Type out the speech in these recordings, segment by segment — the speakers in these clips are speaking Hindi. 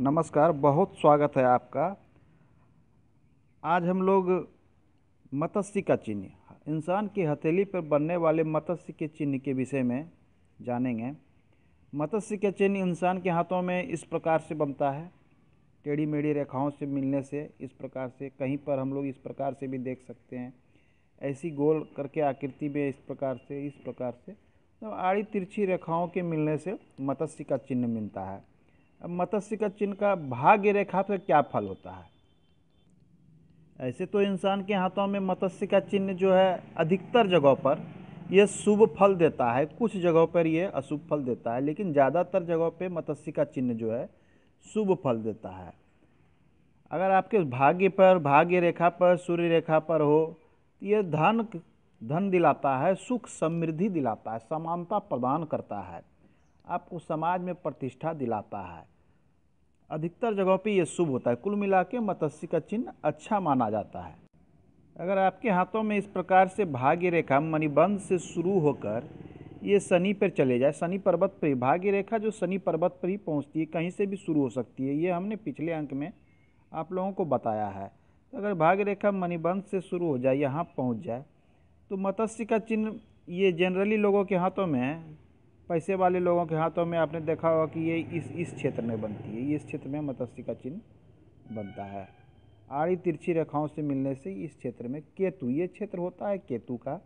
नमस्कार बहुत स्वागत है आपका आज हम लोग मत्स्य का चिन्ह इंसान की हथेली पर बनने वाले मत्स्य के चिन्ह के विषय में जानेंगे मत्स्य के चिन्ह इंसान के हाथों में इस प्रकार से बनता है टेढ़ी मेढ़ी रेखाओं से मिलने से इस प्रकार से कहीं पर हम लोग इस प्रकार से भी देख सकते हैं ऐसी गोल करके आकृति में इस प्रकार से इस प्रकार से तो आड़ी तिरछी रेखाओं के मिलने से मत्स्य का चिन्ह मिलता है मत्स्य का चिन्ह का भाग्य रेखा पर क्या फल होता है ऐसे तो इंसान के हाथों में मत्स्य का चिन्ह जो है अधिकतर जगहों पर यह शुभ फल देता है कुछ जगहों पर यह अशुभ फल देता है लेकिन ज़्यादातर जगहों पर मत्स्य का चिन्ह जो है शुभ फल देता है अगर आपके भाग्य पर भाग्य रेखा पर सूर्य रेखा पर हो तो यह धन धन दिलाता है सुख समृद्धि दिलाता है समानता प्रदान करता है आपको समाज में प्रतिष्ठा दिलाता है अधिकतर जगहों पे ये शुभ होता है कुल मिला के मत्स्य का चिन्ह अच्छा माना जाता है अगर आपके हाथों में इस प्रकार से भाग्य रेखा मणिबंध से शुरू होकर ये शनि पर चले जाए शनि पर्वत पर ही भाग्य रेखा जो शनि पर्वत पर ही पहुँचती है कहीं से भी शुरू हो सकती है ये हमने पिछले अंक में आप लोगों को बताया है तो अगर भाग्य रेखा मणिबंध से शुरू हो जाए यहाँ पहुँच जाए तो मत्स्य का चिन्ह ये जनरली लोगों के हाथों में पैसे वाले लोगों के हाथों में आपने देखा होगा कि ये इस इस क्षेत्र में बनती है इस क्षेत्र में मत्स्य का चिन्ह बनता है आड़ी तिरछी रेखाओं से मिलने से इस क्षेत्र में केतु ये क्षेत्र होता है केतु का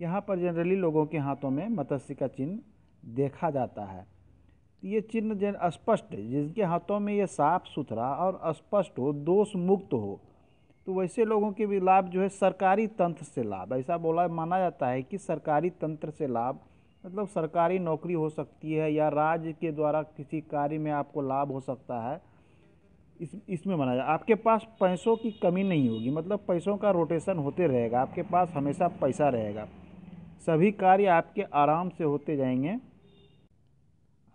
यहाँ पर जनरली लोगों के हाथों में मत्स्य का चिन्ह देखा जाता है ये चिन्ह जन स्पष्ट जिनके हाथों में ये साफ सुथरा और स्पष्ट हो दोष मुक्त हो तो वैसे लोगों के भी लाभ जो है सरकारी तंत्र से लाभ ऐसा बोला माना जाता है कि सरकारी तंत्र से लाभ मतलब सरकारी नौकरी हो सकती है या राज्य के द्वारा किसी कार्य में आपको लाभ हो सकता है इस इसमें माना जाए आपके पास पैसों की कमी नहीं होगी मतलब पैसों का रोटेशन होते रहेगा आपके पास हमेशा पैसा रहेगा सभी कार्य आपके आराम से होते जाएंगे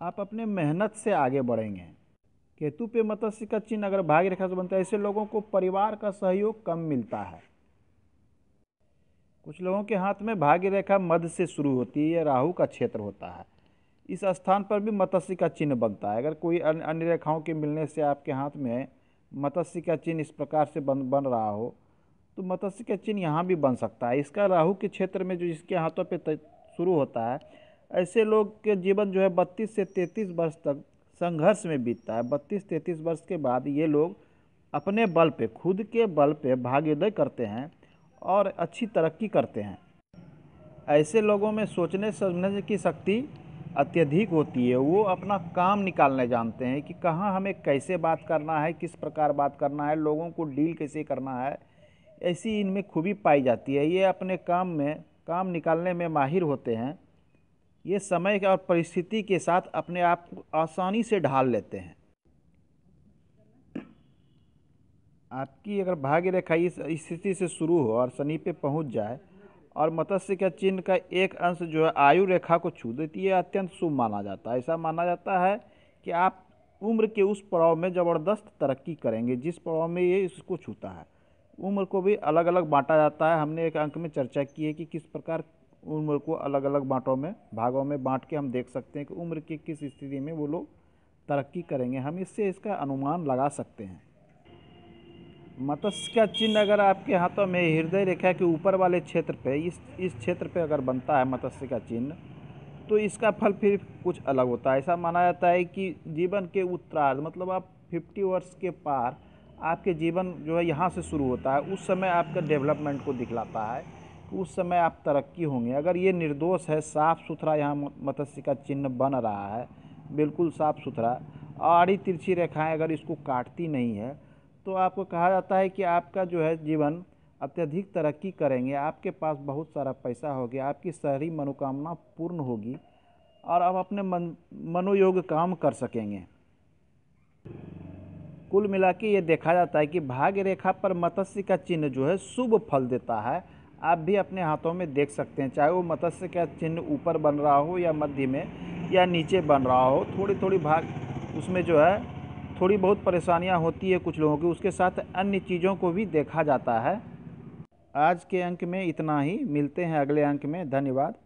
आप अपने मेहनत से आगे बढ़ेंगे केतु पे मत्स्य का चिन्ह अगर भाग्य रेखा से बनता है ऐसे लोगों को परिवार का सहयोग कम मिलता है कुछ लोगों के हाथ में भाग्य रेखा मध्य से शुरू होती है राहु का क्षेत्र होता है इस स्थान पर भी मत्स्य का चिन्ह बनता है अगर कोई अन्य रेखाओं के मिलने से आपके हाथ में मत्स्य का चिन्ह इस प्रकार से बन बन रहा हो तो मत्स्य का चिन्ह यहाँ भी बन सकता है इसका राहु के क्षेत्र में जो जिसके हाथों पर शुरू होता है ऐसे लोग के जीवन जो है बत्तीस से तैंतीस वर्ष तक संघर्ष में बीतता है बत्तीस तैंतीस वर्ष के बाद ये लोग अपने बल पे खुद के बल पे भाग्योदय करते हैं और अच्छी तरक्की करते हैं ऐसे लोगों में सोचने समझने की शक्ति अत्यधिक होती है वो अपना काम निकालने जानते हैं कि कहाँ हमें कैसे बात करना है किस प्रकार बात करना है लोगों को डील कैसे करना है ऐसी इनमें खूबी पाई जाती है ये अपने काम में काम निकालने में माहिर होते हैं ये समय और परिस्थिति के साथ अपने आप को आसानी से ढाल लेते हैं आपकी अगर भाग्य रेखा इस स्थिति से शुरू हो और शनि पे पहुंच जाए और मत्स्य का चिन्ह का एक अंश जो है आयु रेखा को छू देती है अत्यंत शुभ माना जाता है ऐसा माना जाता है कि आप उम्र के उस पड़ाव में ज़बरदस्त तरक्की करेंगे जिस पड़ाव में ये इसको छूता है उम्र को भी अलग अलग बांटा जाता है हमने एक अंक में चर्चा की है कि किस प्रकार उम्र को अलग अलग बांटों में भागों में बांट के हम देख सकते हैं कि उम्र की किस स्थिति में वो लोग तरक्की करेंगे हम इससे इसका अनुमान लगा सकते हैं मत्स्य का चिन्ह अगर आपके हाथों में हृदय रेखा के ऊपर वाले क्षेत्र पे इस इस क्षेत्र पे अगर बनता है मत्स्य का चिन्ह तो इसका फल फिर कुछ अलग होता है ऐसा माना जाता है कि जीवन के उत्तरार्ध मतलब आप फिफ्टी वर्ष के पार आपके जीवन जो है यहाँ से शुरू होता है उस समय आपका डेवलपमेंट को दिखलाता है कि उस समय आप तरक्की होंगे अगर ये निर्दोष है साफ़ सुथरा यहाँ मत्स्य का चिन्ह बन रहा है बिल्कुल साफ़ सुथरा आड़ी तिरछी रेखाएं अगर इसको काटती नहीं है तो आपको कहा जाता है कि आपका जो है जीवन अत्यधिक तरक्की करेंगे आपके पास बहुत सारा पैसा होगा आपकी सारी मनोकामना पूर्ण होगी और आप अपने मन मनोयोग काम कर सकेंगे कुल मिला के ये देखा जाता है कि भाग्य रेखा पर मत्स्य का चिन्ह जो है शुभ फल देता है आप भी अपने हाथों में देख सकते हैं चाहे वो मत्स्य का चिन्ह ऊपर बन रहा हो या मध्य में या नीचे बन रहा हो थोड़ी थोड़ी भाग उसमें जो है थोड़ी बहुत परेशानियां होती है कुछ लोगों की उसके साथ अन्य चीज़ों को भी देखा जाता है आज के अंक में इतना ही मिलते हैं अगले अंक में धन्यवाद